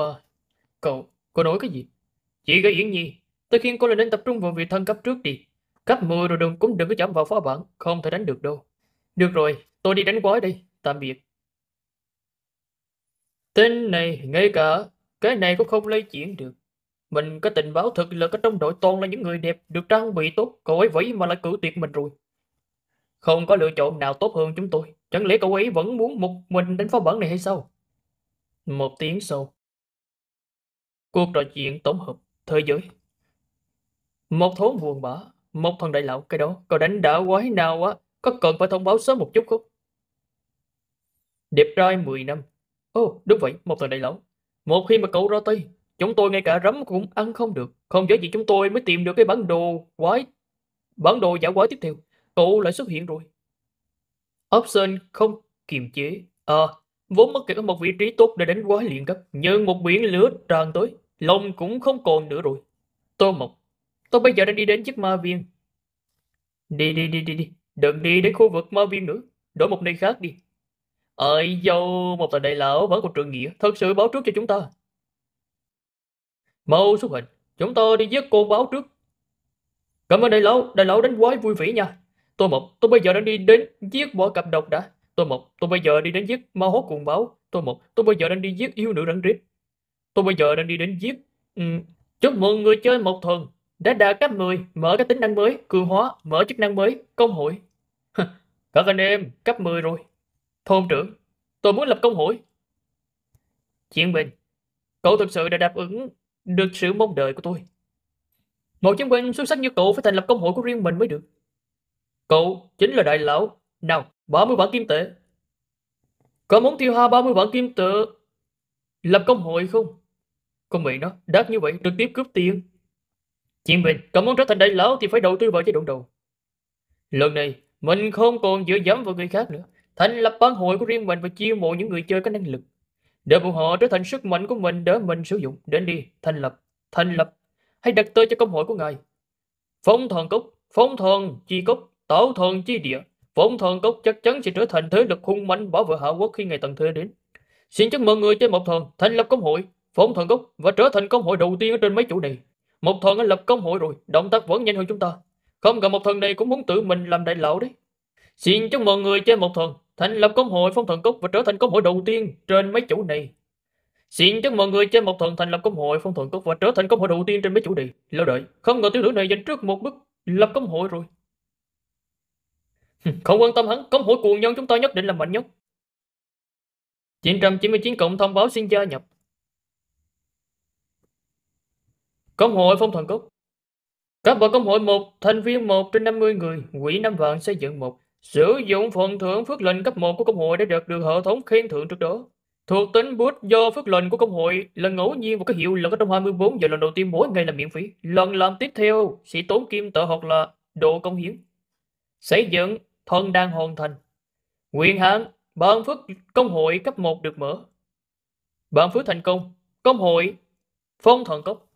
Ba, cậu, cậu nói cái gì? Chị gây Yến Nhi, tôi khuyên cô là nên tập trung vào việc thân cấp trước đi. Cấp 10 rồi đừng cũng đừng có chạm vào phá bản, không thể đánh được đâu. Được rồi, tôi đi đánh quái đây, tạm biệt. Tên này, ngay cả cái này cũng không lây chuyển được. Mình có tình báo thực là có trong đội toàn là những người đẹp được trang bị tốt, cậu ấy vậy mà lại cử tuyệt mình rồi. Không có lựa chọn nào tốt hơn chúng tôi. Chẳng lẽ cậu ấy vẫn muốn một mình đánh phá bản này hay sao? Một tiếng sau, Cuộc trò chuyện tổng hợp thế giới. Một thốn buồn bã, một thằng đại lão cái đó, cậu đánh đã quái nào á có cần phải thông báo sớm một chút không? Đẹp trai 10 năm. Ồ, oh, đúng vậy, một thằng đại lão. Một khi mà cậu ra tay, chúng tôi ngay cả rắm cũng ăn không được. Không dễ gì chúng tôi mới tìm được cái bản đồ quái, bản đồ giả quái tiếp theo. Cậu lại xuất hiện rồi. Option không kiềm chế. À, vốn mất kẹt ở một vị trí tốt để đánh quái liền cấp, nhưng một biển lửa tràn tới. Lòng cũng không còn nữa rồi. Tô Mộc, tôi bây giờ đang đi đến chiếc ma viên. Đi đi đi đi đi, đừng đi đến khu vực ma viên nữa, đổi một nơi khác đi. Ơi dâu, một tài đại lão vẫn còn trường nghĩa, thật sự báo trước cho chúng ta. Mau xuất hình, chúng ta đi giết cô báo trước. Cảm ơn đại lão, đại lão đánh quái vui vẻ nha. Tô Mộc, tôi bây giờ đang đi đến giết bỏ cặp độc đã. Tô Mộc, tôi bây giờ đi đến giết ma hốt cuồng báo. Tô Mộc, tôi bây giờ đang đi giết yêu nữ rắn rít tôi bây giờ đang đi đến giết. Ừ. Chúc mừng người chơi một tuần, đã đạt cấp 10, mở các tính năng mới, cường hóa, mở chức năng mới, công hội. Các anh em, cấp 10 rồi. Thôn trưởng, tôi muốn lập công hội. chuyện binh, cậu thực sự đã đáp ứng được sự mong đợi của tôi. Một chiến binh xuất sắc như cậu phải thành lập công hội của riêng mình mới được. Cậu chính là đại lão. Nào, 30 bản kim tệ. Có muốn tiêu hao 30 bản kim tệ lập công hội không? Con mẹ nó, đắt như vậy trực tiếp cướp tiền. Chị mình, cậu muốn trở thành đại lão thì phải đầu tư vào chế độ đầu. Lần này, mình không còn dựa dẫm vào người khác nữa. Thành lập ban hội của riêng mình và chiêu mộ những người chơi có năng lực. Để bọn họ trở thành sức mạnh của mình để mình sử dụng. Đến đi, thành lập, thành lập. Hãy đặt tên cho công hội của ngài. Phong thần cốc, phong thần chi cốc, tạo thần chi địa. Phong thần cốc chắc chắn sẽ trở thành thế lực hung mạnh bảo vệ hạ quốc khi ngày tận thế đến. Xin chúc mọi người trên một thần thành lập công hội phong thần cốc và trở thành công hội đầu tiên ở trên mấy chủ này. Một thần đã lập công hội rồi, động tác vẫn nhanh hơn chúng ta. Không cần một thần này cũng muốn tự mình làm đại lão đấy. Xin chúc mọi người trên một thần thành lập công hội phong thần cốc và trở thành công hội đầu tiên trên mấy chủ này. Xin chúc mọi người trên một thần thành lập công hội phong thần cốc và trở thành công hội đầu tiên trên mấy chủ này. Lâu đợi, không ngờ tiểu tử này giành trước một bước lập công hội rồi. Không quan tâm hắn, công hội cuồng nhân chúng ta nhất định là mạnh nhất. 999 cộng thông báo xin gia nhập. Công hội Phong Thần Cốc Các bộ công hội một thành viên một trên 50 người, quỹ năm vạn xây dựng một Sử dụng phần thưởng phước lệnh cấp 1 của công hội để đạt được hệ thống khen thưởng trước đó. Thuộc tính boost do phước lệnh của công hội là ngẫu nhiên và có hiệu lực ở trong 24 giờ lần đầu tiên mỗi ngày là miễn phí. Lần làm tiếp theo sẽ tốn kim tợ hoặc là độ công hiến. Xây dựng thân đang hoàn thành. Quyền hạn ban phước công hội cấp 1 được mở. Ban phước thành công, công hội, phong thần cốc.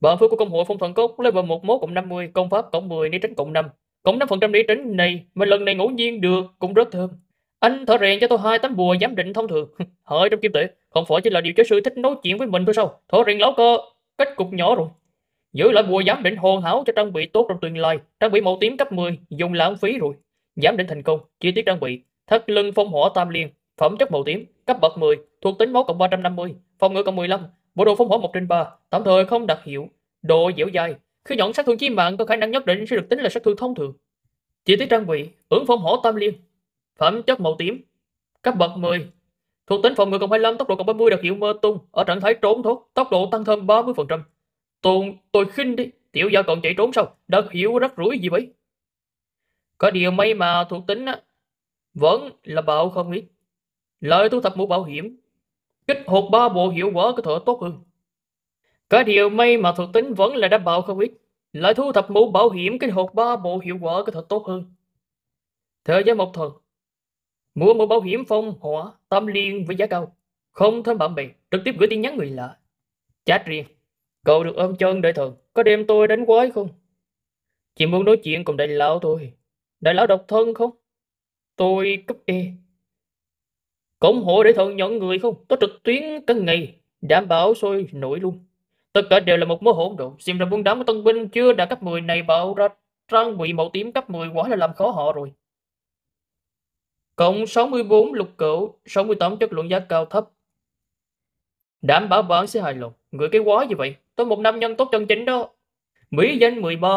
Bờ phước của công hội phong thần cốt level 11 cộng 50, công pháp cộng 10, đi tránh cộng 5. Cộng 5% đi tránh này mà lần này ngẫu nhiên được cũng rất thơm. Anh thở rèn cho tôi hai tấm bùa giám định thông thường. Hỡi trong kim tệ, không phải chỉ là điều chế sư thích nói chuyện với mình thôi sao? Thở rèn lão cơ, kết cục nhỏ rồi. Giữ lại bùa giám định hoàn hảo cho trang bị tốt trong tương lai. Trang bị màu tím cấp 10, dùng lãng phí rồi. Giám định thành công, chi tiết trang bị. Thắt lưng phong hỏa tam liên, phẩm chất màu tím, cấp bậc 10, thuộc tính máu cộng 350, phòng ngự cộng 15, Bộ đồ phong hỏa 1 trên 3 tạm thời không đặc hiệu, độ dẻo dai, khi nhận sát thương chí mạng có khả năng nhất định sẽ được tính là sát thương thông thường. chỉ tiết trang bị, ứng phong hỏa tam liên, phẩm chất màu tím, cấp bậc 10, thuộc tính phòng ngự cộng 25, tốc độ cộng 30 đặc hiệu mơ tung, ở trạng thái trốn thoát, tốc độ tăng thêm 30%. Tôn, tôi khinh đi, tiểu gia còn chạy trốn sao? Đặc hiệu rắc rối gì vậy? Có điều may mà thuộc tính á, vẫn là bạo không biết. Lời thu thập mũ bảo hiểm kích hoạt ba bộ hiệu quả của thợ tốt hơn. Có điều may mà thuộc tính vẫn là đảm bảo không ít, lại thu thập mũ bảo hiểm kích hoạt ba bộ hiệu quả của thợ tốt hơn. Thời gian một tuần, mua mũ bảo hiểm phong hỏa tam liên với giá cao, không thêm bạn bè, trực tiếp gửi tin nhắn người lạ. Chat riêng, cậu được ôm chân đợi thần, có đem tôi đánh quái không? Chỉ muốn nói chuyện cùng đại lão thôi, đại lão độc thân không? Tôi cấp E, Cộng hội để thuận nhận người không có trực tuyến cả ngày, đảm bảo sôi nổi luôn. Tất cả đều là một mối hỗn độn. Xem ra bóng đá của tân binh chưa đạt cấp 10 này bạo ra trang bị màu tím cấp 10 quá là làm khó họ rồi. Cộng 64 lục cửu, 68 chất lượng giá cao thấp. Đảm bảo bạn sẽ hài lòng. Người cái quá gì vậy, tôi một năm nhân tốt chân chính đó. Mỹ danh 13,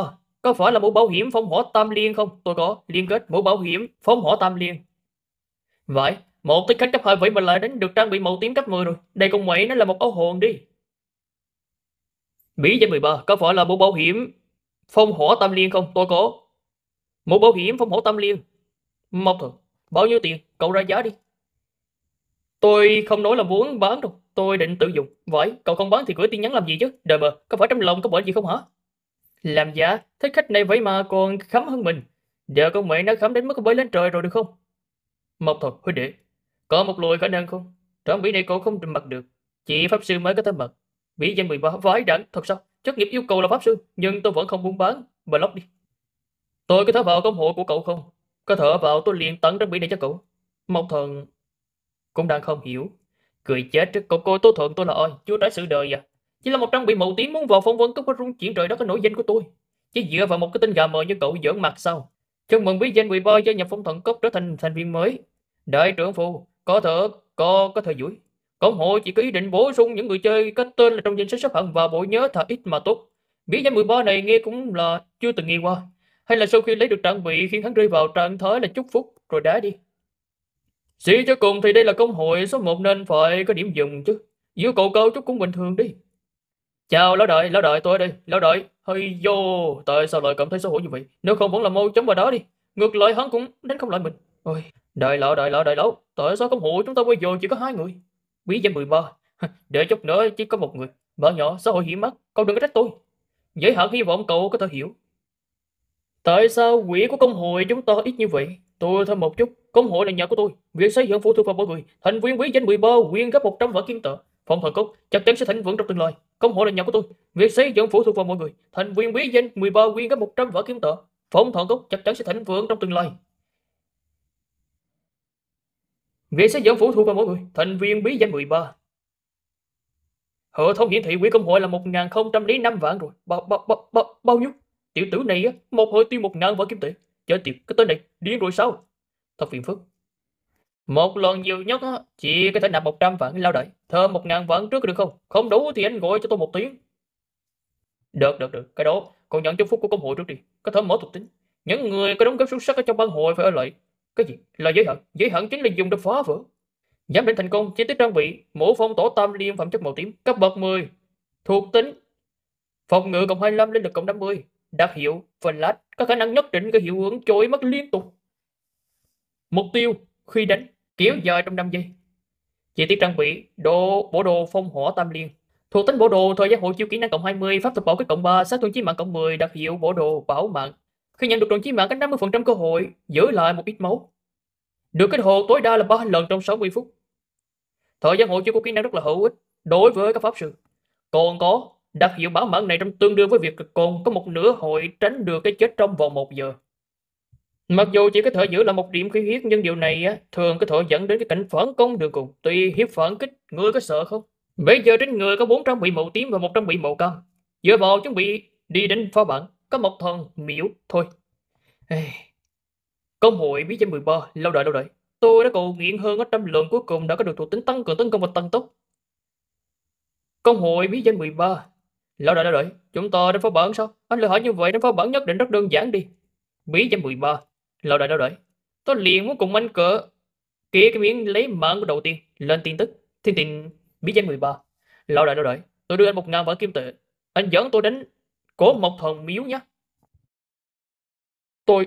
có phải là mũ bảo hiểm phong hỏa tam liên không? Tôi có, liên kết mũ bảo hiểm phong hỏa tam liên. Vậy, một tích khách cấp hơi vậy mà lại đánh được trang bị màu tím cấp 10 rồi. Đây con quậy nó là một ấu hồn đi. Bí danh 13 có phải là bộ bảo hiểm phong hỏa tam liên không? Tôi có. Mũ bảo hiểm phong hỏa tam liên. Một thật. Bao nhiêu tiền? Cậu ra giá đi. Tôi không nói là muốn bán đâu. Tôi định tự dùng. Vậy, cậu không bán thì gửi tin nhắn làm gì chứ? Đời bờ, có phải trong lòng có bệnh gì không hả? Làm giá. thích khách này vậy mà còn khắm hơn mình. Giờ con mẹ nó khắm đến mức bới lên trời rồi được không? Mộc thật, huynh đệ, có một lùi khả năng không? Trọn bỉ này cô không trùm mặt được. Chỉ pháp sư mới có thể mật. Bỉ danh 13 vãi đẳng, thật sao? Chất nghiệp yêu cầu là pháp sư, nhưng tôi vẫn không muốn bán. lóc đi. Tôi có thể vào công hội của cậu không? Có thể vào tôi liền tấn trang bị này cho cậu. Mong thần cũng đang không hiểu. Cười chết trước cậu coi tôi thượng tôi là ai? Chưa trái sự đời à. Chỉ là một trang bị màu tím muốn vào phong vấn cấp có rung chuyển trời đó có nổi danh của tôi. Chỉ dựa vào một cái tên gà mờ như cậu giỡn mặt sao? Chúc mừng quý danh quỷ boy cho nhập phong thần cốc trở thành thành viên mới. Đại trưởng phu, có thật có có thời duỗi cộng hội chỉ có ý định bổ sung những người chơi có tên là trong danh sách xếp hạng và bộ nhớ thật ít mà tốt mỹ danh 13 này nghe cũng là chưa từng nghe qua hay là sau khi lấy được trang bị khiến hắn rơi vào trạng thái là chúc phúc rồi đá đi suy cho cùng thì đây là công hội số 1 nên phải có điểm dừng chứ yêu cầu câu chút cũng bình thường đi chào lão đại, lão đại tôi đây lão đại. hơi vô tại sao lại cảm thấy xấu hổ như vậy nếu không vẫn là mâu chấm vào đó đi ngược lại hắn cũng đánh không lại mình Ôi, đợi lộ, đợi lộ, đợi lộ. Tại sao công hội chúng ta bây giờ chỉ có hai người? Quý danh 13. Để chút nữa chỉ có một người. Vợ nhỏ, xã hội hiểm mắt. con đừng có trách tôi. Giới hạn hy vọng cậu có thể hiểu. Tại sao quỹ của công hội chúng ta ít như vậy? Tôi thêm một chút. Công hội là nhà của tôi. Việc xây dựng phụ thuộc vào mọi người. Thành viên quý danh 13 quyên góp 100 vở kiến tờ. Phòng thần cốt chắc chắn sẽ thịnh vượng trong tương lai. Công hội là nhà của tôi. Việc xây dựng phụ thuộc vào mọi người. Thành viên quý danh 13 quyên góp 100 vở kiến tờ. Phòng thần cốt chắc chắn sẽ thịnh vượng trong tương lai. Nghệ sẽ dẫn phụ thuộc vào mỗi người, thành viên bí danh 13. Hệ thống hiển thị quỹ công hội là 1005 vạn rồi. Bao, bao, bao, bao, bao nhiêu? Tiểu tử này á, một hồi tiêu 1000 vạn kim tệ. Chết tiệt, cái tên này điên rồi sao? Thật phiền phức. Một lần nhiều nhất á, chỉ có thể nạp 100 vạn lao đợi. Thơm 1000 vạn trước được không? Không đủ thì anh gọi cho tôi một tiếng. Được, được, được. Cái đó, còn nhận chúc phúc của công hội trước đi. Có thể mở thuộc tính. Những người có đóng góp xuất sắc ở trong ban hội phải ở lại. Cái gì? Là giới hạn Giới hạn chính là dùng để phá vỡ. Giám định thành công chi tiết trang bị mũ phong tổ tam liên phẩm chất màu tím cấp bậc 10. Thuộc tính phòng ngự cộng 25 lên lực cộng 50. Đặc hiệu flash có khả năng nhất định có hiệu ứng chối mất liên tục. Mục tiêu khi đánh kéo dài trong 5 giây. Chi tiết trang bị đồ bộ đồ phong hỏa tam liên thuộc tính bộ đồ thời gian hộ chiêu kỹ năng cộng 20 pháp thuật bảo kích cộng 3 sát thương chí mạng cộng 10 đặc hiệu bộ đồ bảo mạng khi nhận được đòn chí mạng có 50% cơ hội giữ lại một ít máu. Được kết hoạt tối đa là 3 lần trong 60 phút. Thời gian hộ chưa có kỹ năng rất là hữu ích đối với các pháp sư. Còn có đặc hiệu bảo mẫn này trong tương đương với việc còn có một nửa hội tránh được cái chết trong vòng 1 giờ. Mặc dù chỉ có thể giữ lại một điểm khí huyết nhưng điều này á, thường có thể dẫn đến cái cảnh phản công đường cùng. Tuy hiếp phản kích, ngươi có sợ không? Bây giờ trên người có 400 bị màu tím và 100 bị màu cam. Dựa vào chuẩn bị đi đến phó bản, có một thần miễu thôi. Công hội bí trăm mười ba, lâu đợi lâu đợi. Tôi đã cầu nguyện hơn ở trăm lượng cuối cùng đã có được thuộc tính tăng cường tấn công và tăng tốc. Công hội bí danh 13. Lão đợi, lão đợi, chúng ta đánh phá bản sao? Anh lời hỏi như vậy đánh phá bản nhất định rất đơn giản đi. Bí danh 13. Lão đợi, lão đợi. Tôi liền muốn cùng anh cỡ kia cái miếng lấy mạng của đầu tiên lên tin tức. Thiên tình bí danh 13. Lão đợi, lão đợi. Tôi đưa anh một ngàn vạn kim tệ. Anh dẫn tôi đến cổ một thần miếu nhé. Tôi...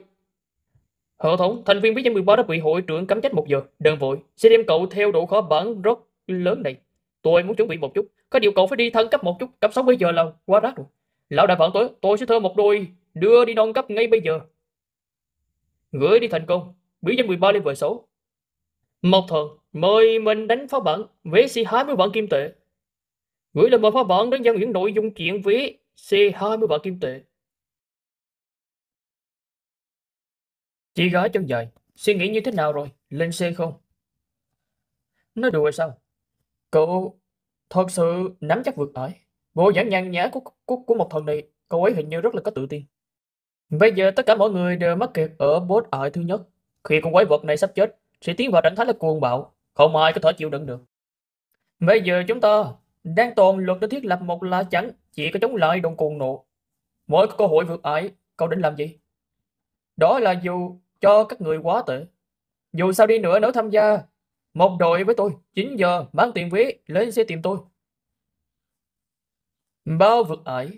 hệ thống, thành viên bí danh 13 đã bị hội trưởng cấm trách một giờ. Đừng vội, sẽ đem cậu theo độ khó bản rất lớn này. Tôi muốn chuẩn bị một chút. Có điều cậu phải đi thân cấp một chút. Cấp 6 bây giờ là quá rác rồi. Lão đại phận tôi, tôi sẽ thơ một đôi đưa đi non cấp ngay bây giờ. Gửi đi thành công. Bí danh 13 level 6. Một thần, mời mình đánh phá bản. Vé C20 bản kim tệ. Gửi lên mời phá bản đến gian những nội dung chuyện vé C20 bản kim tệ. Chị gái trong dậy, suy nghĩ như thế nào rồi? Lên xe không? Nói đùa sao? Cậu thật sự nắm chắc vượt ỏi. Bộ dạng nhàn nhã của, của, của một thần này, cậu ấy hình như rất là có tự tin. Bây giờ tất cả mọi người đều mắc kẹt ở bốt ỏi thứ nhất. Khi con quái vật này sắp chết, sẽ tiến vào trạng thái là cuồng bạo, không ai có thể chịu đựng được. Bây giờ chúng ta đang tồn luật để thiết lập một lá chắn, chỉ có chống lại đồng cuồng nộ. Mỗi cơ hội vượt ải, cậu định làm gì? Đó là dù cho các người quá tệ. Dù sao đi nữa nếu tham gia một đội với tôi, 9 giờ mang tiền vé lên xe tìm tôi. Bao vượt ải.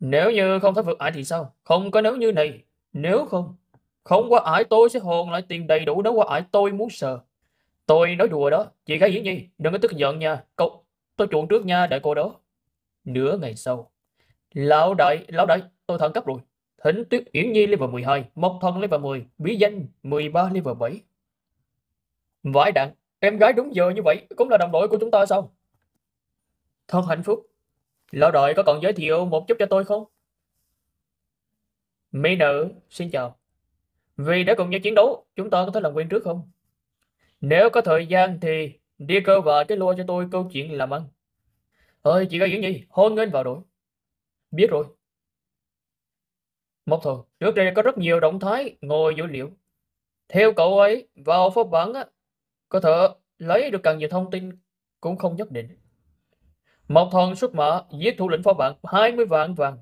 Nếu như không có vượt ải thì sao? Không có nếu như này. Nếu không, không qua ải tôi sẽ hồn lại tiền đầy đủ nếu qua ải tôi muốn sờ. Tôi nói đùa đó, chị gái Diễn Nhi, đừng có tức giận nha. Cậu, tôi chuộng trước nha, đợi cô đó. Nửa ngày sau. Lão đại, lão đại, tôi thẳng cấp rồi. Thỉnh Tuyết Yển Nhi level 12, Mộc Thần level 10, Bí Danh 13 level 7. Vãi đạn, em gái đúng giờ như vậy cũng là đồng đội của chúng ta sao? Thân hạnh phúc, lão đội có còn giới thiệu một chút cho tôi không? Mỹ nữ, xin chào. Vì đã cùng nhau chiến đấu, chúng ta có thể làm quen trước không? Nếu có thời gian thì đi cơ và cái lua cho tôi câu chuyện làm ăn. Ơi, chị gái Yển Nhi, hôn nghênh vào đội. Biết rồi, một thời, trước đây có rất nhiều động thái ngồi dữ liệu. Theo cậu ấy, vào phó bản á, có thể lấy được càng nhiều thông tin cũng không nhất định. Một thần xuất mã giết thủ lĩnh phó bản 20 vạn vàng.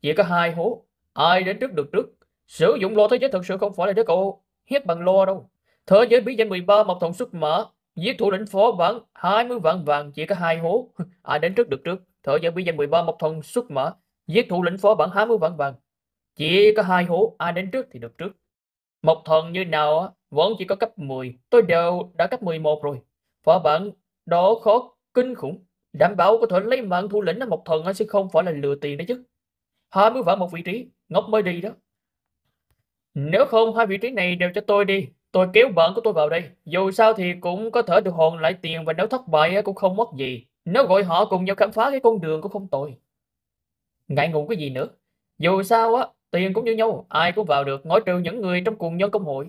Chỉ có hai hố, ai đến trước được trước. Sử dụng lô thế giới thực sự không phải là đứa cậu hiếp bằng lô đâu. Thế giới bí danh 13 một thần xuất mã giết thủ lĩnh phó bản 20 vạn vàng chỉ có hai hố. Ai đến trước được trước. Thế giới bí danh 13 một thần xuất mã giết thủ lĩnh phó bản 20 vạn vàng chỉ có hai hố ai đến trước thì được trước. Một thần như nào vẫn chỉ có cấp 10. Tôi đều đã cấp 11 rồi. Phó bản đó khó kinh khủng. Đảm bảo có thể lấy mạng thủ lĩnh một thần sẽ không phải là lừa tiền đấy chứ. hai mới vào một vị trí. Ngốc mới đi đó. Nếu không hai vị trí này đều cho tôi đi. Tôi kéo bạn của tôi vào đây. Dù sao thì cũng có thể được hồn lại tiền và nếu thất bại cũng không mất gì. Nếu gọi họ cùng nhau khám phá cái con đường cũng không tội. Ngại ngùng cái gì nữa. Dù sao á, tiền cũng như nhau, ai cũng vào được, ngoại trừ những người trong cùng nhân công hội.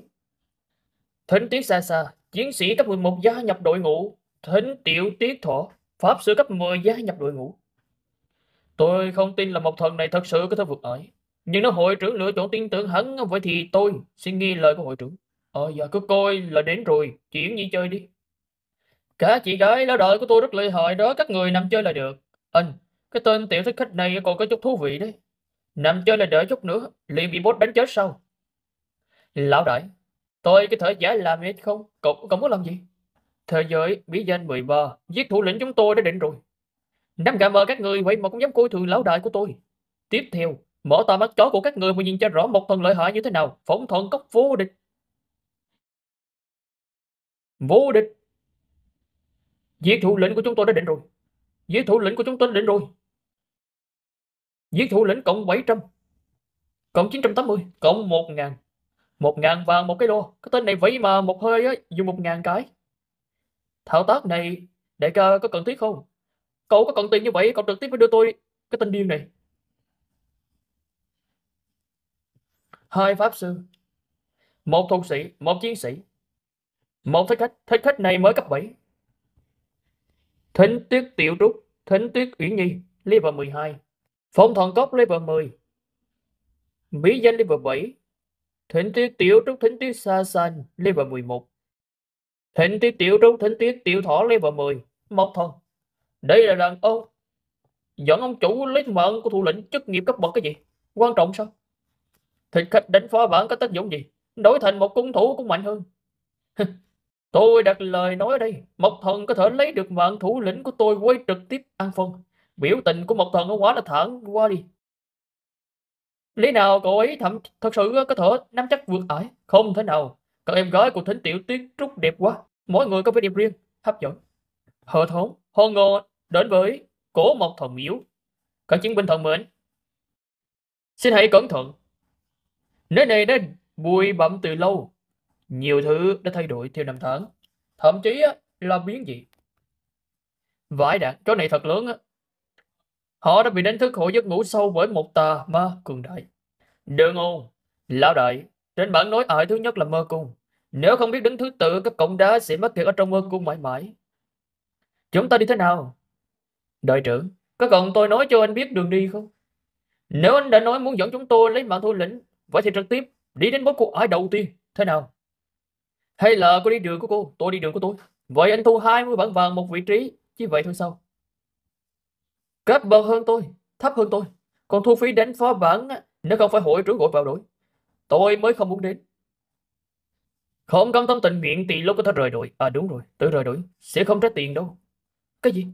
Thính tiết xa xa, chiến sĩ cấp 11 gia nhập đội ngũ, thính tiểu tiết thọ, pháp sư cấp 10 gia nhập đội ngũ. Tôi không tin là một thần này thật sự có thể vượt ải. Nhưng nếu hội trưởng lựa chọn tin tưởng hắn, vậy thì tôi xin nghi lời của hội trưởng. Ờ giờ cứ coi là đến rồi, chuyển nhi chơi đi. Cả chị gái lão đời của tôi rất lợi hại đó, các người nằm chơi là được. Anh, cái tên tiểu thích khách này còn có chút thú vị đấy. Nằm chơi là đợi chút nữa, liền bị bốt đánh chết sao? Lão đại, tôi có thể giả làm hết không? Cậu, cậu muốn làm gì? Thế giới bí danh 13, giết thủ lĩnh chúng tôi đã định rồi. Năm gà mờ các người vậy mà cũng dám coi thường lão đại của tôi. Tiếp theo, mở to mắt chó của các người mà nhìn cho rõ một phần lợi hại như thế nào, phóng thuận cốc vô địch. Vô địch. Giết thủ lĩnh của chúng tôi đã định rồi. Giết thủ lĩnh của chúng tôi đã định rồi giết thủ lĩnh cộng 700 cộng 980 cộng 1000 1000 vàng một cái đô cái tên này vậy mà một hơi á, dùng 1000 cái thao tác này đại ca có cần thiết không cậu có cần tiền như vậy cậu trực tiếp phải đưa tôi cái tên điên này hai pháp sư một thuật sĩ một chiến sĩ một thích khách thích khách này mới cấp 7 thính tuyết tiểu trúc thính tuyết uyển nhi level 12 Phong thần cốc level 10 Mỹ danh level 7 Thịnh tiết tiểu trúc thính tiết xa xanh level 11 Thịnh tiết tiểu trúc thính tiết tiểu thỏ level 10 Mộc thần Đây là đàn ông Dẫn ông chủ lấy mận của thủ lĩnh chức nghiệp cấp bậc cái gì Quan trọng sao Thịnh khách đánh phá bản có tác dụng gì Đổi thành một cung thủ cũng mạnh hơn Tôi đặt lời nói ở đây Mộc thần có thể lấy được mạng thủ lĩnh của tôi quay trực tiếp ăn phân biểu tình của một thần nó quá là thẳng qua đi lý nào cậu ấy thậm thật sự có thể nắm chắc vượt ải không thể nào các em gái của thính tiểu tuyết trúc đẹp quá mỗi người có vẻ đẹp riêng hấp dẫn hệ thống hôn ngô đến với cổ một thần miếu các chiến binh thần mệnh xin hãy cẩn thận nơi này đã bụi bặm từ lâu nhiều thứ đã thay đổi theo năm tháng thậm chí là biến dị vải đạn chỗ này thật lớn Họ đã bị đánh thức khỏi giấc ngủ sâu bởi một tà ma cường đại. Đường ngôn, lão đại, trên bản nói ải thứ nhất là mơ cung. Nếu không biết đứng thứ tự, các cộng đá sẽ mất việc ở trong mơ cung mãi mãi. Chúng ta đi thế nào? Đội trưởng, có cần tôi nói cho anh biết đường đi không? Nếu anh đã nói muốn dẫn chúng tôi lấy mạng thủ lĩnh, vậy thì trực tiếp đi đến bốt cuộc ải đầu tiên, thế nào? Hay là cô đi đường của cô, tôi đi đường của tôi. Vậy anh thu 20 bản vàng một vị trí, chỉ vậy thôi sao? Cấp bậc hơn tôi, thấp hơn tôi. Còn thu phí đánh phó bản nếu không phải hội trú gọi vào đổi. Tôi mới không muốn đến. Không cam tâm tình nguyện thì lúc có thể rời đội. À đúng rồi, tự rời đội, Sẽ không trả tiền đâu. Cái gì?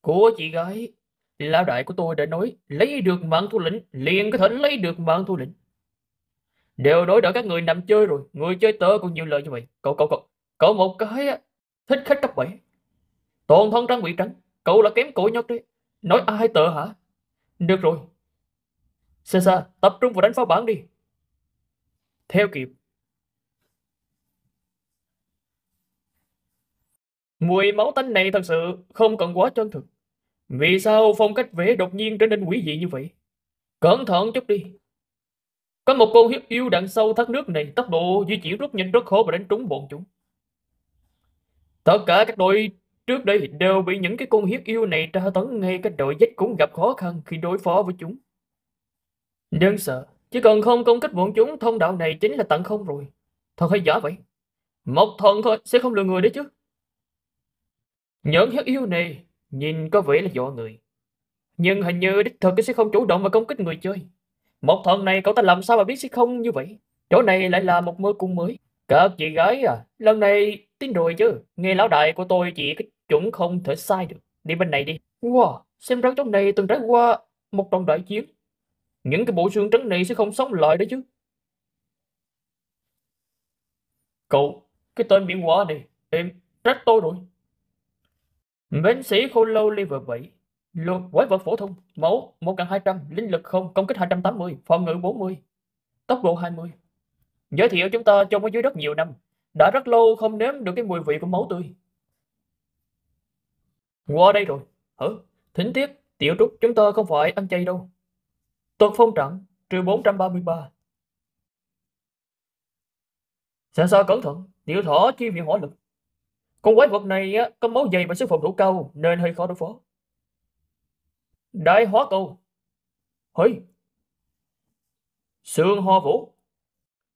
Của chị gái. Lão đại của tôi đã nói lấy được mạng thu lĩnh liền có thể lấy được mạng thu lĩnh. Đều đối đỡ các người nằm chơi rồi. Người chơi tớ cũng nhiều lời như vậy. Cậu, cậu, cậu. Cậu một cái thích khách cấp 7. Toàn thân trang bị trắng. Cậu là kém cỏi nhất đấy. Nói ai tợ hả? Được rồi. xa tập trung vào đánh phá bản đi. Theo kịp. Mùi máu tanh này thật sự không cần quá chân thực. Vì sao phong cách vẽ đột nhiên trở nên quỷ dị như vậy? Cẩn thận chút đi. Có một con hiếp yêu đằng sau thác nước này tốc độ di chuyển rất nhanh rất khó và đánh trúng bọn chúng. Tất cả các đội Trước đây đều bị những cái con hiếp yêu này tra tấn ngay cả đội dách cũng gặp khó khăn khi đối phó với chúng. Đơn sợ, chỉ cần không công kích bọn chúng thông đạo này chính là tận không rồi. Thật hay giả vậy? Một thần thôi sẽ không lừa người đấy chứ. Những hiếp yêu này nhìn có vẻ là dọa người. Nhưng hình như đích thực sẽ không chủ động và công kích người chơi. Một thần này cậu ta làm sao mà biết sẽ không như vậy? Chỗ này lại là một mơ cung mới. Các chị gái à, lần này tin rồi chứ, nghe lão đại của tôi chỉ Chúng không thể sai được. Đi bên này đi. Wow, xem ra trong này từng trải qua một trận đại chiến. Những cái bộ xương trắng này sẽ không sống lại đấy chứ. Cậu, cái tên biển quả đi. em trách tôi rồi. Bến sĩ khô lâu level 7, lột quái vật phổ thông, máu 1200, linh lực 0, công kích 280, phòng ngự 40, tốc độ 20. Giới thiệu chúng ta trong ở dưới đất nhiều năm, đã rất lâu không nếm được cái mùi vị của máu tươi qua đây rồi. Hử? Thỉnh tiếc, tiểu trúc chúng ta không phải ăn chay đâu. Tuần phong trận, trừ 433. Sẽ sao cẩn thận, tiểu thỏ chi viện hỏa lực. Con quái vật này á, có máu dày và sức phòng thủ cao nên hơi khó đối phó. Đại hóa cầu. Hỡi. Sương hoa vũ.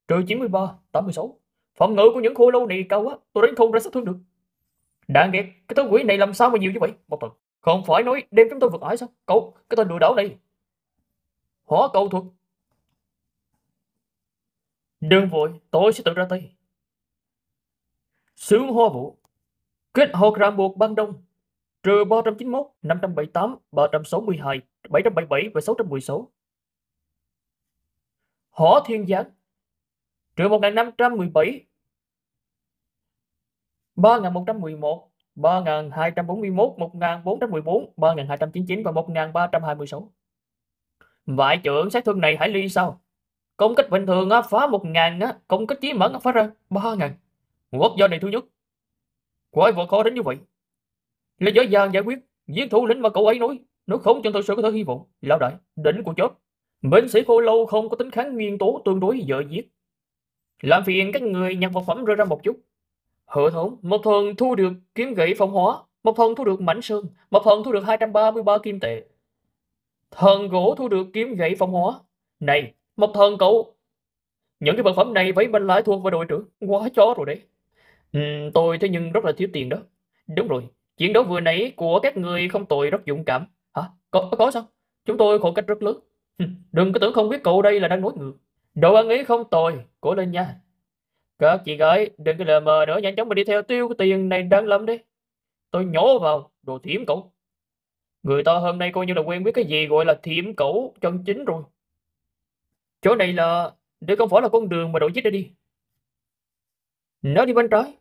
Trừ 93, 86. Phòng ngự của những khô lâu này cao quá, tôi đánh không ra sát thương được. Đáng ghét, cái thứ quỷ này làm sao mà nhiều như vậy? Một tuần. Không phải nói đêm chúng tôi vượt ải sao? Cậu, cái tên đùa đảo này. Hỏa cầu thuật. Đừng vội, tôi sẽ tự ra tay. Sướng hoa vũ. Kết hợp ràng buộc ban đông. Trừ 391, 578, 362, 777 và 616. Hỏa thiên giáng. Trừ 1517, 3111, 3241, 1414, 3299 và 1326. Vậy trưởng sát thương này hãy ly sau. Công kích bình thường á, phá 1000 á, công kích chí mẫn á, phá ra 3000. Quốc do này thứ nhất. Quái vật khó đến như vậy. Lý do giang giải quyết, giết thủ lĩnh mà cậu ấy nói, nó không cho tôi sự có thể hy vọng, lão đại, đỉnh của chết. Binh sĩ khô lâu không có tính kháng nguyên tố tương đối dễ giết. Làm phiền các người nhặt vật phẩm rơi ra một chút. Hứa thống, một thần thu được kiếm gậy phong hóa, một thần thu được mảnh sơn, một thần thu được 233 kim tệ. Thần gỗ thu được kiếm gậy phong hóa. Này, một thần cậu... Những cái vật phẩm này với bên lái thuộc và đội trưởng, quá chó rồi đấy. Ừ, tôi thế nhưng rất là thiếu tiền đó. Đúng rồi, chiến đấu vừa nãy của các người không tội rất dũng cảm. Hả? Có, có sao? Chúng tôi khổ cách rất lớn. Đừng có tưởng không biết cậu đây là đang nói ngược. Đồ ăn ấy không tồi, cố lên nha. Các chị gái, đừng có lờ mờ nữa, nhanh chóng mà đi theo tiêu cái tiền này đang lâm đi. Tôi nhổ vào, đồ thiểm cậu. Người ta hôm nay coi như là quen biết cái gì gọi là thiểm cẩu chân chính rồi. Chỗ này là... để không phải là con đường mà đổi giết đã đi. Nó đi bên trái,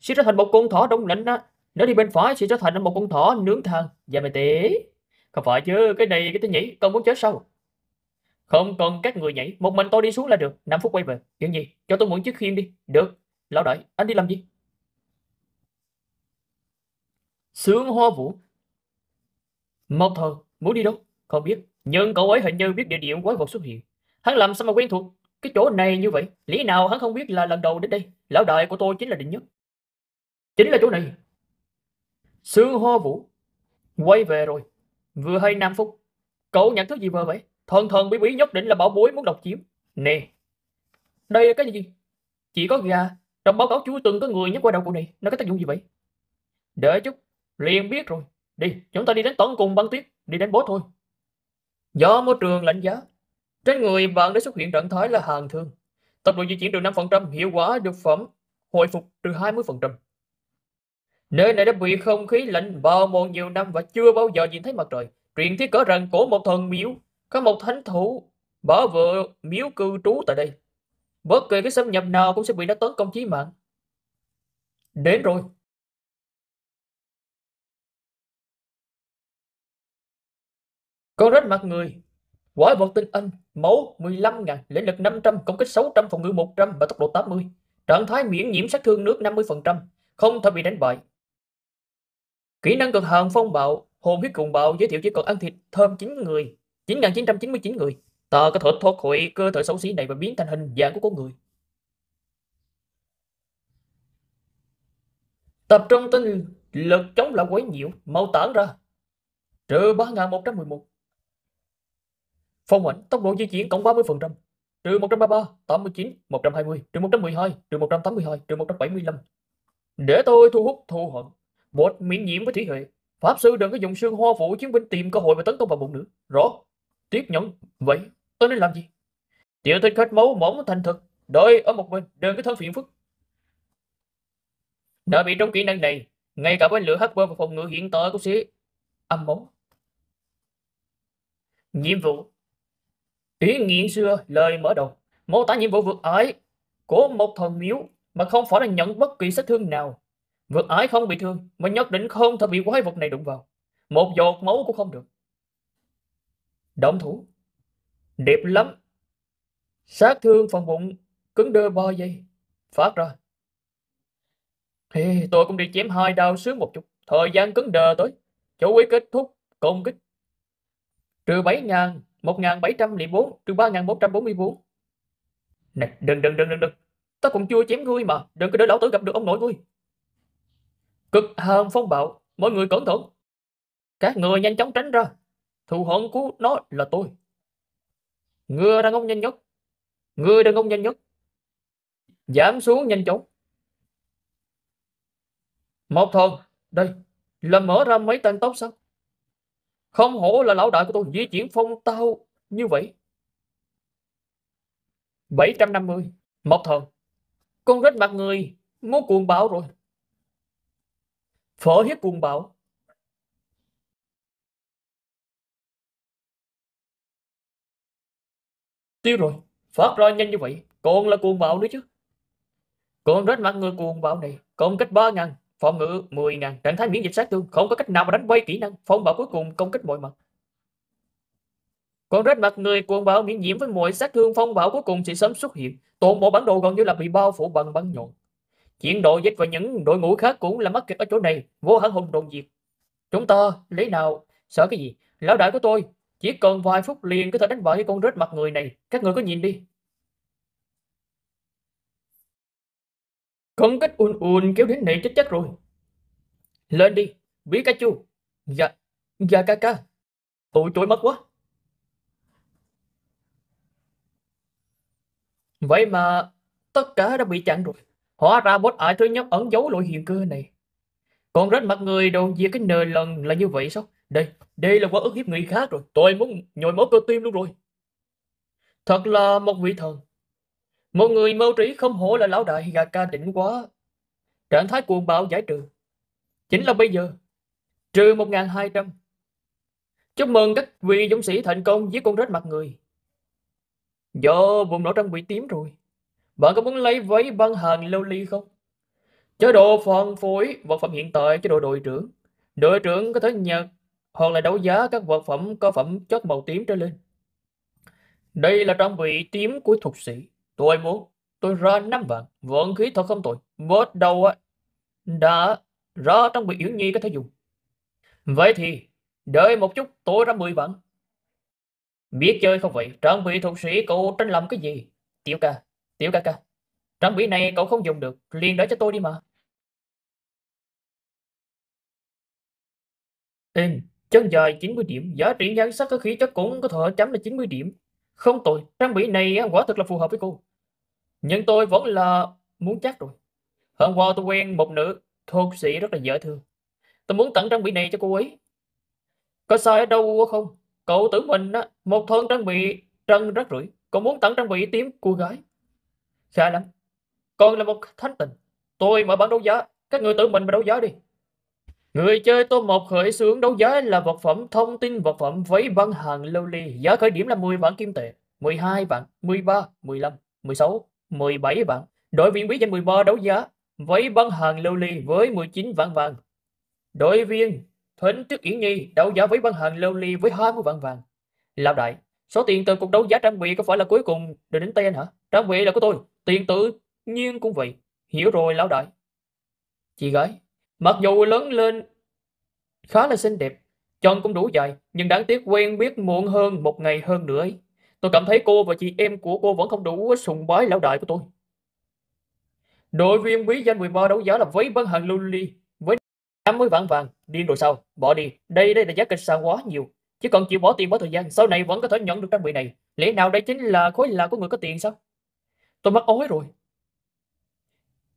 sẽ trở thành một con thỏ đông lạnh đó. Nó đi bên phải sẽ trở thành một con thỏ nướng thang. và dạ mày tỉ. Không phải chứ, cái này cái tên nhỉ, con muốn chết sao? không cần các người nhảy một mình tôi đi xuống là được 5 phút quay về chuyện gì cho tôi mượn chiếc khiên đi được lão đợi anh đi làm gì sướng hoa vũ một thời muốn đi đâu không biết nhưng cậu ấy hình như biết địa điểm quái vật xuất hiện hắn làm sao mà quen thuộc cái chỗ này như vậy lý nào hắn không biết là lần đầu đến đây lão đại của tôi chính là định nhất chính là chỗ này sương hoa vũ quay về rồi vừa hay 5 phút cậu nhận thức gì vừa vậy thần thần bí bí nhất định là bảo bối muốn độc chiếm nè đây là cái gì chỉ có gà trong báo cáo chú từng có người nhắc qua đầu cụ này nó có tác dụng gì vậy để chút liền biết rồi đi chúng ta đi đến tận cùng băng tuyết đi đến bố thôi do môi trường lạnh giá trên người bạn đã xuất hiện trạng thái là hàng thương tốc độ di chuyển được 5%, hiệu quả được phẩm hồi phục từ 20%. Nơi này đã bị không khí lạnh bao mòn nhiều năm và chưa bao giờ nhìn thấy mặt trời. Truyền thuyết cỡ rằng cổ một thần miếu có một thánh thủ bỏ vợ miếu cư trú tại đây. Bất kỳ cái xâm nhập nào cũng sẽ bị nó tấn công chí mạng. Đến rồi. Con rết mặt người. Quái vật tinh anh. Máu 15.000. Lĩnh lực 500. Công kích 600. Phòng ngự 100. Và tốc độ 80. Trạng thái miễn nhiễm sát thương nước 50%. Không thể bị đánh bại. Kỹ năng cực hạn phong bạo. Hồn huyết cùng bạo giới thiệu chỉ còn ăn thịt thơm chính người 9.999 người. Tờ có thể thoát khỏi cơ thể xấu xí này và biến thành hình dạng của con người. Tập trung tinh lực chống lại quấy nhiễu, mau tản ra. Trừ 3.111. Phong ảnh, tốc độ di chuyển cộng 30%. Trừ 133, 89, 120, trừ 112, trừ 182, trừ 175. Để tôi thu hút thù hận. Một miễn nhiễm với thủy hệ. Pháp sư đừng có dùng xương hoa vũ chiến binh tìm cơ hội và tấn công vào bụng nữa. Rõ. Tiếc nhẫn vậy tôi nên làm gì? Tiểu thích khách máu mỏng thành thực, đợi ở một bên đừng có thân phiền phức. Đã bị trong kỹ năng này, ngay cả với lửa hắc bơ và phòng ngự hiện tại cũng sẽ âm bóng. Nhiệm vụ Ý nghiện xưa lời mở đầu, mô tả nhiệm vụ vượt ái của một thần miếu mà không phải là nhận bất kỳ sát thương nào. Vượt ái không bị thương, mà nhất định không thể bị quái vật này đụng vào. Một giọt máu cũng không được. Động thủ. đẹp lắm. Sát thương phần bụng, cứng đơ bo dây. Phát ra. Thì tôi cũng đi chém hai đau sướng một chút. Thời gian cứng đờ tới. chỗ quý kết thúc, công kích. Trừ bảy ngàn ngàn một bảy trăm lẻ bốn trừ ba ngàn bốn bốn trăm mươi bốn. Này, đừng, đừng, đừng, đừng, đừng. Tao còn chưa chém ngươi mà, đừng có để lão tử gặp được ông nội ngươi. Cực hàn phong bạo, mọi người cẩn thận. Các người nhanh chóng tránh ra, Thù hận của nó là tôi. Người đang ông nhanh nhất. ngươi đang ông nhanh nhất. Giảm xuống nhanh chóng. Một thần. Đây. Là mở ra mấy tên tóc sao? Không hổ là lão đại của tôi di chuyển phong tao như vậy. 750. Một thần. Con rết mặt người muốn cuồng bão rồi. Phở hiếp cuồng bão Tiêu rồi, phát ra nhanh như vậy, còn là cuồng bạo nữa chứ. Còn rết mặt người cuồng bạo này, công kích 3 ngàn, phòng ngự 10 ngàn, trạng thái miễn dịch sát thương, không có cách nào mà đánh bay kỹ năng, phong bạo cuối cùng công kích mọi mặt. Còn rết mặt người cuồng bạo miễn nhiễm với mọi sát thương phong bạo cuối cùng sẽ sớm xuất hiện, toàn bộ bản đồ gần như là bị bao phủ bằng băng nhọn. Chiến đội dịch và những đội ngũ khác cũng là mắc kẹt ở chỗ này, vô hãn hùng đồn diệt. Chúng ta, lấy nào, sợ cái gì? Lão đại của tôi, chỉ cần vài phút liền có thể đánh bại cái con rết mặt người này. Các người có nhìn đi. Công kích un un kéo đến này chết chắc rồi. Lên đi, bí cá chu. Dạ, dạ ca ca. Ôi trôi mất quá. Vậy mà tất cả đã bị chặn rồi. Hóa ra bốt ải thứ nhất ẩn giấu lỗi hiện cơ này. Còn rất mặt người đồ diệt cái nền lần là như vậy sao? Đây, đây là quả ức hiếp người khác rồi. Tôi muốn nhồi máu cơ tim luôn rồi. Thật là một vị thần. Một người mâu trí không hổ là lão đại gà ca đỉnh quá. Trạng thái cuồng bạo giải trừ. Chính là bây giờ. Trừ 1.200. Chúc mừng các vị dũng sĩ thành công với con rết mặt người. Do vùng nổ trong bị tím rồi. Bạn có muốn lấy váy băng hàng lâu ly không? Chế độ phân phối vật phẩm hiện tại chế độ đội trưởng. Đội trưởng có thể nhận hoặc là đấu giá các vật phẩm có phẩm chất màu tím trở lên. Đây là trang bị tím của thuộc sĩ. Tôi muốn, tôi ra năm vạn, vận khí thật không tội. bớt đầu á, đã ra trang bị yếu nhi có thể dùng. Vậy thì, đợi một chút, tôi ra mười vạn. Biết chơi không vậy, trang bị thuộc sĩ cậu tranh làm cái gì? Tiểu ca, tiểu ca ca, trang bị này cậu không dùng được, liền đỡ cho tôi đi mà. Êm, Chân dài 90 điểm, giá trị nhan sắc có khí chất cũng có thể chấm là 90 điểm. Không tội, trang bị này quả thực là phù hợp với cô. Nhưng tôi vẫn là muốn chắc rồi. Hôm qua tôi quen một nữ thuộc sĩ rất là dễ thương. Tôi muốn tặng trang bị này cho cô ấy. Có sai ở đâu không? Cậu tưởng mình á, một thân trang bị trần rác rưởi. Cậu muốn tặng trang bị tím cô gái. Khá lắm. Còn là một thánh tình. Tôi mở bản đấu giá. Các người tự mình mà đấu giá đi. Người chơi tô một khởi xướng đấu giá là vật phẩm thông tin vật phẩm với băng hàng lâu ly. Giá khởi điểm là 10 vạn kim tệ, 12 vạn, 13, 15, 16, 17 vạn. Đội viên quý danh 13 đấu giá với băng hàng lâu ly với 19 vạn vàng. Đội viên Thuấn trước Yến Nhi đấu giá với băng hàng lâu ly với 20 vạn vàng. Lão đại, số tiền từ cuộc đấu giá trang bị có phải là cuối cùng được đến tay anh hả? Trang bị là của tôi, tiền tự nhiên cũng vậy. Hiểu rồi lão đại. Chị gái, Mặc dù lớn lên khá là xinh đẹp, chân cũng đủ dài, nhưng đáng tiếc quen biết muộn hơn một ngày hơn nữa ấy. Tôi cảm thấy cô và chị em của cô vẫn không đủ sùng bái lão đại của tôi. Đội viên quý danh 13 đấu giá là váy bán hàng lưu ly với 80 vạn vàng. Điên rồi sao? Bỏ đi. Đây đây là giá kịch sàn quá nhiều. Chứ còn chịu bỏ tiền bỏ thời gian, sau này vẫn có thể nhận được trang bị này. Lẽ nào đây chính là khối là của người có tiền sao? Tôi mắc ói rồi.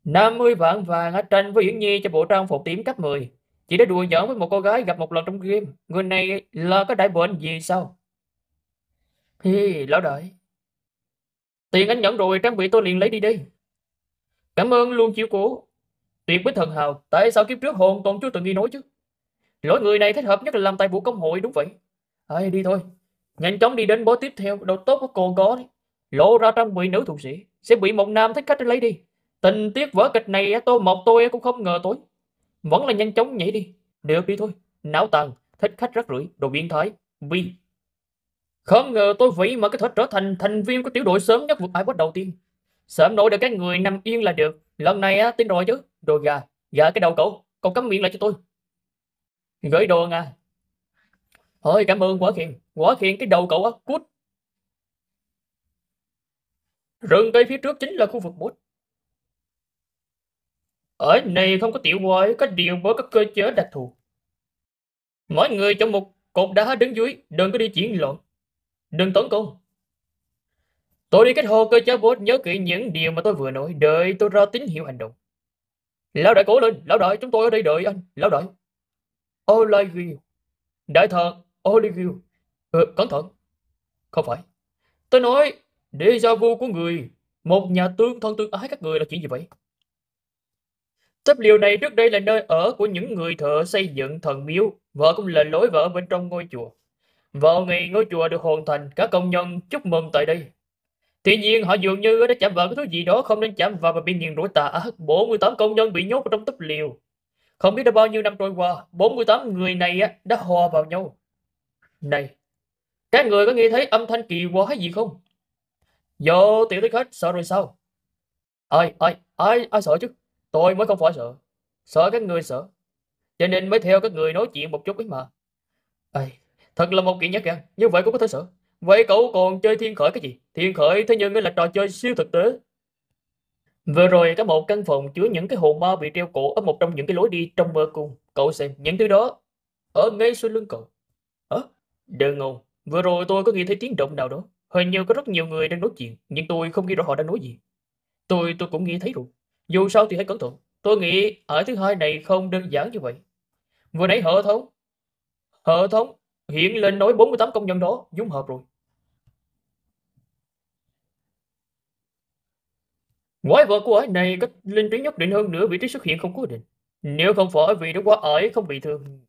50 vạn vàng ở trên với Yến Nhi cho bộ trang phục tím cấp 10. Chị đã đùa giỡn với một cô gái gặp một lần trong game. Người này là có đại bệnh gì sao? Hi, lão đợi. Tiền anh nhận rồi, trang bị tôi liền lấy đi đi. Cảm ơn luôn chiếu cố. Tuyệt với thần hào, tại sao kiếp trước hồn còn chưa từng nghi nói chứ? Lỗi người này thích hợp nhất là làm tài vụ công hội đúng vậy. Ai đi thôi. Nhanh chóng đi đến bó tiếp theo, đầu tốt có cô có đấy. Lộ ra trang bị nữ thủ sĩ, sẽ bị một nam thích khách lấy đi. Tình tiết vở kịch này tôi một tôi cũng không ngờ tối. Vẫn là nhanh chóng nhảy đi. Đều đi thôi. Não tàn, thích khách rất rưỡi, đồ biến thái. Bi. Không ngờ tôi vậy mà có thể trở thành thành viên của tiểu đội sớm nhất vượt ai bắt đầu tiên. Sớm nổi được các người nằm yên là được. Lần này á, tin rồi chứ. Đồ gà. Gà cái đầu cậu. Cậu cắm miệng lại cho tôi. Gửi đồ nha. Thôi cảm ơn quả khiên. Quả khiên cái đầu cậu á. Cút. Rừng cây phía trước chính là khu vực bốt. Ở này không có tiểu quái, có điều với các cơ chế đặc thù. Mọi người trong một cột đá đứng dưới, đừng có đi chuyển loạn. Đừng tấn công. Tôi đi kết hồ cơ chế bốt nhớ kỹ những điều mà tôi vừa nói, đợi tôi ra tín hiệu hành động. Lão đại cố lên, lão đại, chúng tôi ở đây đợi anh, lão đại. Olegil. Đại thần, Olegil. Ừ, cẩn thận. Không phải. Tôi nói, déjà vu của người, một nhà tương thân tương ái các người là chuyện gì vậy? Túp liều này trước đây là nơi ở của những người thợ xây dựng thần miếu, vợ cũng là lối vào bên trong ngôi chùa. Vào ngày ngôi chùa được hoàn thành, các công nhân chúc mừng tại đây. Tuy nhiên họ dường như đã chạm vào cái thứ gì đó không nên chạm vào và bị nghiền rủa tả. 48 công nhân bị nhốt trong túp liều. Không biết đã bao nhiêu năm trôi qua, 48 người này đã hòa vào nhau. Này, các người có nghe thấy âm thanh kỳ quái gì không? Vô tiểu thích hết, sợ rồi sao? Ai, ai, ai, ai sợ chứ? Tôi mới không phải sợ. Sợ các người sợ. Cho nên mới theo các người nói chuyện một chút ấy mà. Ê, thật là một kiện nhất kìa. Như vậy cũng có thể sợ. Vậy cậu còn chơi thiên khởi cái gì? Thiên khởi thế nhưng là trò chơi siêu thực tế. Vừa rồi có một căn phòng chứa những cái hồn ma bị treo cổ ở một trong những cái lối đi trong mơ cung. Cậu xem, những thứ đó ở ngay xuôi lưng cậu. Hả? Đừng ngôn. Vừa rồi tôi có nghe thấy tiếng động nào đó. Hình như có rất nhiều người đang nói chuyện, nhưng tôi không nghe rõ họ đang nói gì. Tôi tôi cũng nghe thấy rồi. Dù sao thì hãy cẩn thận. Tôi nghĩ ở thứ hai này không đơn giản như vậy. Vừa nãy hệ thống. Hệ thống hiện lên nói 48 công nhân đó dung hợp rồi. Quái vật của ải này có linh trí nhất định hơn nữa vị trí xuất hiện không cố định. Nếu không phải vì nó quá ải không bị thương,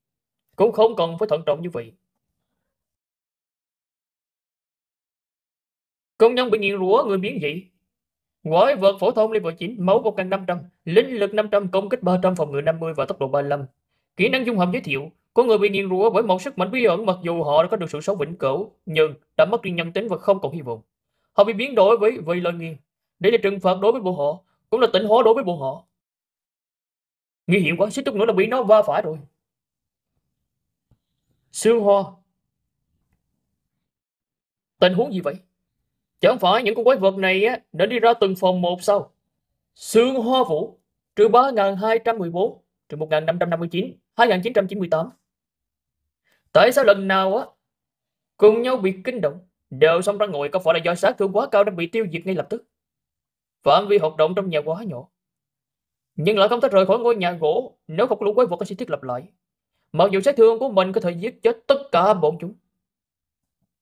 cũng không cần phải thận trọng như vậy. Công nhân bị nghiện rủa người biến dị. Quái vật phổ thông level 9, máu 1500, linh lực 500, công kích 300, phòng ngự 50 và tốc độ 35. Kỹ năng dung hợp giới thiệu, có người bị nghiền rủa bởi một sức mạnh bí ẩn mặc dù họ đã có được sự sống vĩnh cửu, nhưng đã mất đi nhân tính và không còn hy vọng. Họ bị biến đổi với vây lời nghiền. Đây là trừng phạt đối với bộ họ, cũng là tỉnh hóa đối với bộ họ. Nguy hiểm quá, suýt chút nữa là bị nó va phải rồi. Sương Hoa Tình huống gì vậy? Chẳng phải những con quái vật này á, đã đi ra từng phòng một sao? Sương Hoa Vũ, trừ 3214, trừ 1559, 2998. Tại sao lần nào á, cùng nhau bị kinh động, đều xong ra ngồi có phải là do sát thương quá cao đang bị tiêu diệt ngay lập tức? Phạm vi hoạt động trong nhà quá nhỏ. Nhưng lại không thể rời khỏi ngôi nhà gỗ, nếu không lũ quái vật sẽ thiết lập lại. Mặc dù sát thương của mình có thể giết chết tất cả bọn chúng.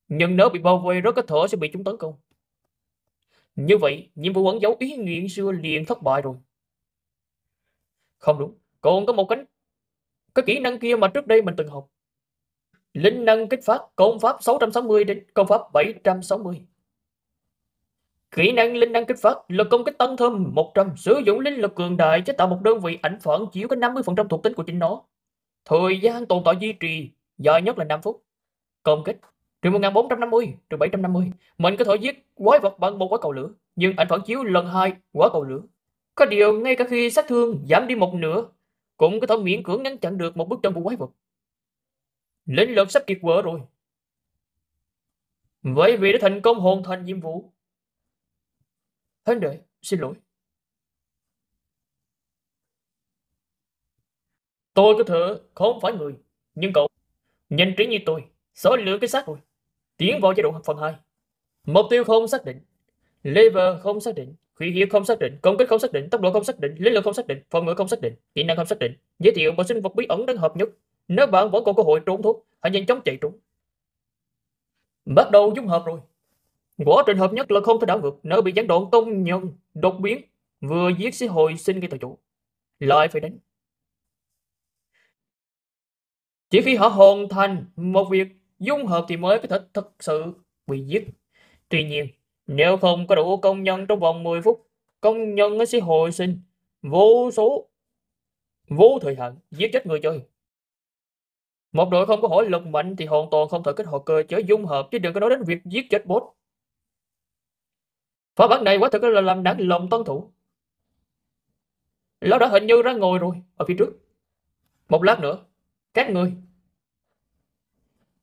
Nhưng nếu bị bao vây rất có thể sẽ bị chúng tấn công. Như vậy, nhiệm vụ ẩn dấu ý nguyện xưa liền thất bại rồi. Không đúng, còn có một cánh cái kỹ năng kia mà trước đây mình từng học. Linh năng kích phát công pháp 660 đến công pháp 760. Kỹ năng linh năng kích phát lực công kích tăng thêm 100, sử dụng linh lực cường đại chế tạo một đơn vị ảnh phản chiếu có 50% thuộc tính của chính nó. Thời gian tồn tại duy trì dài nhất là 5 phút. Công kích Trường 1450, trường 750, mình có thể giết quái vật bằng một quả cầu lửa, nhưng ảnh phản chiếu lần hai quả cầu lửa. Có điều ngay cả khi sát thương giảm đi một nửa, cũng có thể miễn cưỡng ngăn chặn được một bước chân của quái vật. Lĩnh lực sắp kiệt quệ rồi. Vậy vì đã thành công hoàn thành nhiệm vụ. Huynh đợi, xin lỗi. Tôi có thể không phải người, nhưng cậu nhanh trí như tôi, số lửa cái xác rồi. Tiến vào chế độ phần hai. Mục tiêu không xác định, lever không xác định, hủy hiệu không xác định, công kích không xác định, tốc độ không xác định, lý lượng không xác định, phòng ngự không xác định, kỹ năng không xác định. Giới thiệu một sinh vật bí ẩn đang hợp nhất. Nếu bạn vẫn còn cơ hội trốn thoát, hãy nhanh chóng chạy trốn. Bắt đầu dung hợp rồi. Quá trình hợp nhất là không thể đảo ngược, nếu bị gián đoạn tông nhân đột biến, vừa giết sẽ hồi sinh ngay tại chỗ. Lại phải đánh. Chỉ khi họ hoàn thành một việc dung hợp thì mới có thể thực sự bị giết. Tuy nhiên, nếu không có đủ công nhân trong vòng 10 phút, công nhân sẽ hồi sinh vô số vô thời hạn giết chết người chơi. Một đội không có hỏi lực mạnh thì hoàn toàn không thể kết hợp cơ chế dung hợp chứ đừng có nói đến việc giết chết bốt. Phá bản này quá thực là làm nản lòng tân thủ. Lão đã hình như ra ngồi rồi, ở phía trước. Một lát nữa, các người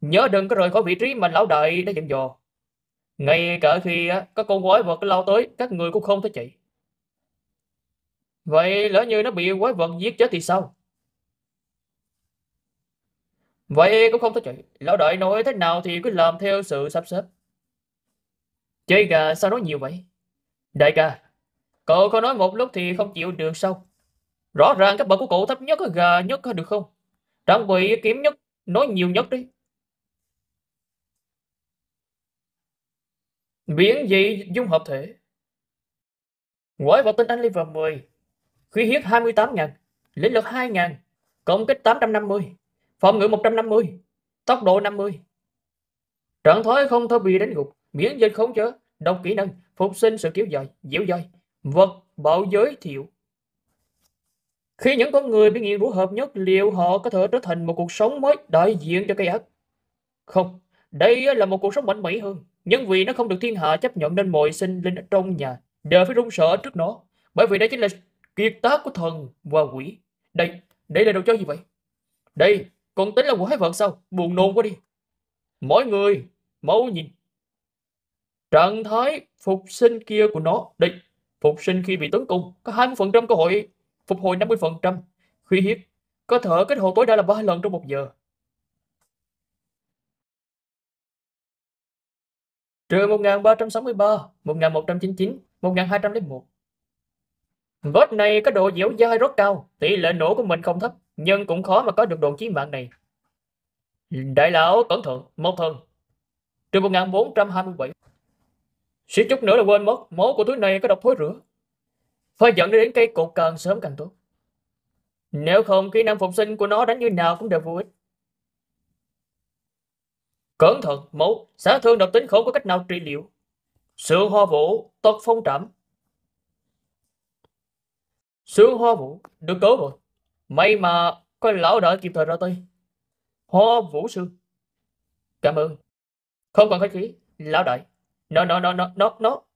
Nhớ đừng có rời khỏi vị trí mà lão đại đã dặn dò. Ngay cả khi có con quái vật lao tới, các người cũng không thể chị Vậy lỡ như nó bị quái vật giết chết thì sao? Vậy cũng không thể chị Lão đại nói thế nào thì cứ làm theo sự sắp xếp. Chơi gà sao nói nhiều vậy? Đại ca, cậu có nói một lúc thì không chịu được sao? Rõ ràng các bậc của cậu thấp nhất gà nhất được không? Trang bị kiếm nhất, nói nhiều nhất đi. biến dị dung hợp thể. Ngoại vào tên anh Liver 10, khí hiếp 28.000, lĩnh lực 2.000, công kích 850, phòng ngự 150, tốc độ 50. trận thái không thể bị đánh gục, miễn dịch không chế, đọc kỹ năng, phục sinh sự kéo dời, dẻo dai, vật bạo giới thiệu. Khi những con người bị nghiện rũ hợp nhất, liệu họ có thể trở thành một cuộc sống mới đại diện cho cây ác? Không, đây là một cuộc sống mạnh mẽ hơn, nhưng vì nó không được thiên hạ chấp nhận nên mọi sinh linh ở trong nhà đều phải run sợ trước nó. Bởi vì đây chính là kiệt tác của thần và quỷ. Đây, đây là đồ chơi gì vậy? Đây, còn tính là quái vật sao? Buồn nôn quá đi. Mỗi người, mau nhìn. Trạng thái phục sinh kia của nó. Đây, phục sinh khi bị tấn công có 20% cơ hội phục hồi 50%. Khi hiếp, có thể kết hộ tối đa là 3 lần trong một giờ. trừ 1363, 1199, 1201. Vết này có độ dẻo dai rất cao, tỷ lệ nổ của mình không thấp, nhưng cũng khó mà có được độ chí mạng này. Đại lão cẩn thận, một thần. Trừ 1427. Xíu chút nữa là quên mất, máu của thứ này có độc thối rửa. Phải dẫn đến cây cột càng sớm càng tốt. Nếu không, kỹ năng phục sinh của nó đánh như nào cũng đều vô ích. Cẩn thận, mẫu, xã thương độc tính khổ có cách nào trị liệu? Sương hoa vũ, tật phong trảm. Sương hoa vũ, được cứu rồi. May mà có lão đợi kịp thời ra tay. Hoa vũ sư Cảm ơn. Không cần khách khí, lão đợi. Nó, nó, nó, nó, nó, nó.